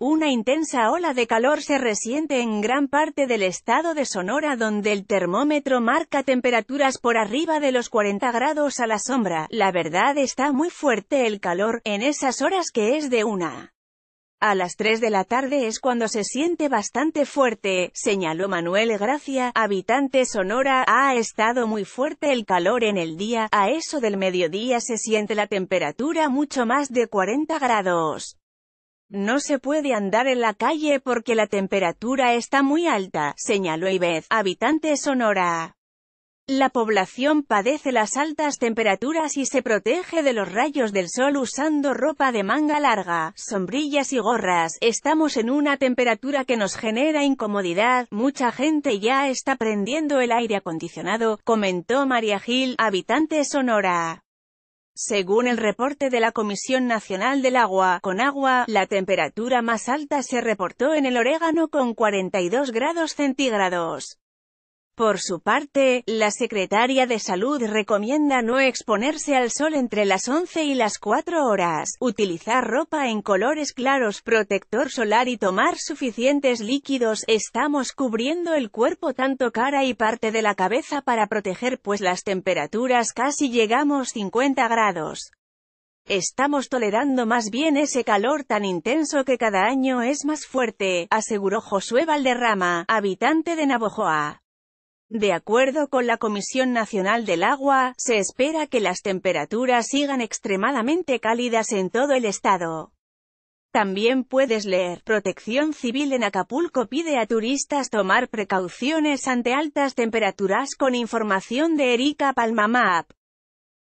Una intensa ola de calor se resiente en gran parte del estado de Sonora donde el termómetro marca temperaturas por arriba de los 40 grados a la sombra. La verdad está muy fuerte el calor, en esas horas que es de una. A las 3 de la tarde es cuando se siente bastante fuerte, señaló Manuel Gracia, habitante Sonora, ha estado muy fuerte el calor en el día, a eso del mediodía se siente la temperatura mucho más de 40 grados. No se puede andar en la calle porque la temperatura está muy alta, señaló Ibez, habitante Sonora. La población padece las altas temperaturas y se protege de los rayos del sol usando ropa de manga larga, sombrillas y gorras. Estamos en una temperatura que nos genera incomodidad. Mucha gente ya está prendiendo el aire acondicionado, comentó María Gil, habitante Sonora. Según el reporte de la Comisión Nacional del Agua, con agua, la temperatura más alta se reportó en el orégano con 42 grados centígrados. Por su parte, la secretaria de Salud recomienda no exponerse al sol entre las 11 y las 4 horas, utilizar ropa en colores claros, protector solar y tomar suficientes líquidos. Estamos cubriendo el cuerpo tanto cara y parte de la cabeza para proteger pues las temperaturas casi llegamos 50 grados. Estamos tolerando más bien ese calor tan intenso que cada año es más fuerte, aseguró Josué Valderrama, habitante de Navojoa. De acuerdo con la Comisión Nacional del Agua, se espera que las temperaturas sigan extremadamente cálidas en todo el estado. También puedes leer, Protección Civil en Acapulco pide a turistas tomar precauciones ante altas temperaturas con información de Erika Palmamap.